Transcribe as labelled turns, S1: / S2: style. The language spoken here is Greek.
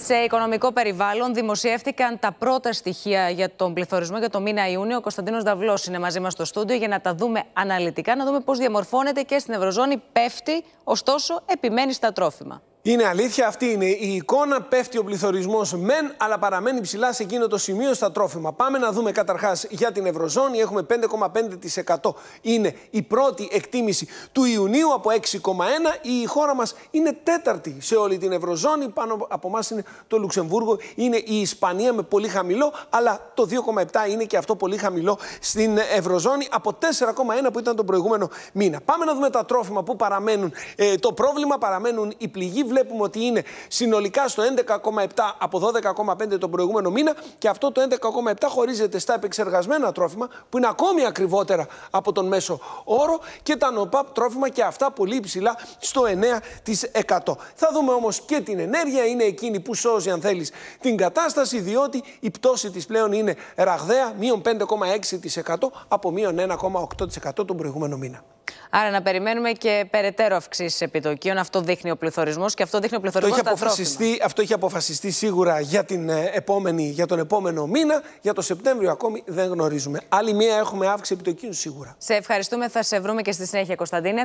S1: Σε οικονομικό περιβάλλον δημοσιεύτηκαν τα πρώτα στοιχεία για τον πληθωρισμό για το μήνα Ιούνιο. Ο Κωνσταντίνος Δαυλός είναι μαζί μας στο στούντιο για να τα δούμε αναλυτικά, να δούμε πώς διαμορφώνεται και στην Ευρωζώνη πέφτει, ωστόσο επιμένει στα τρόφιμα.
S2: Είναι αλήθεια, αυτή είναι η εικόνα. Πέφτει ο πληθωρισμός μεν, αλλά παραμένει ψηλά σε εκείνο το σημείο στα τρόφιμα. Πάμε να δούμε καταρχάς για την Ευρωζώνη. Έχουμε 5,5%. Είναι η πρώτη εκτίμηση του Ιουνίου από 6,1. Η χώρα μας είναι τέταρτη σε όλη την Ευρωζώνη. Πάνω από εμά είναι το Λουξεμβούργο, είναι η Ισπανία με πολύ χαμηλό, αλλά το 2,7 είναι και αυτό πολύ χαμηλό στην Ευρωζώνη από 4,1 που ήταν τον προηγούμενο μήνα. Πάμε να δούμε τα τρόφιμα που παραμένουν ε, το πρόβλημα, παραμένουν οι πληγοί βλέπουμε ότι είναι συνολικά στο 11,7 από 12,5 τον προηγούμενο μήνα και αυτό το 11,7 χωρίζεται στα επεξεργασμένα τρόφιμα που είναι ακόμη ακριβότερα από τον μέσο όρο και τα νοπαπ τρόφιμα και αυτά πολύ υψηλά στο 9%. Θα δούμε όμως και την ενέργεια, είναι εκείνη που σώζει αν θέλεις την κατάσταση διότι η πτώση της πλέον είναι ραγδαία, μείον 5,6% από μείον 1,8% τον προηγούμενο μήνα.
S1: Άρα να περιμένουμε και περαιτέρω αυξήσεις επιτοκίων. Αυτό δείχνει ο πληθωρισμός και αυτό δείχνει ο Αυτό, έχει αποφασιστεί,
S2: αυτό έχει αποφασιστεί σίγουρα για, την ε, επόμενη, για τον επόμενο μήνα. Για το Σεπτέμβριο ακόμη δεν γνωρίζουμε. Άλλη μία έχουμε αύξηση επιτοκίου σίγουρα.
S1: Σε ευχαριστούμε. Θα σε βρούμε και στη συνέχεια, Κωνσταντίνε.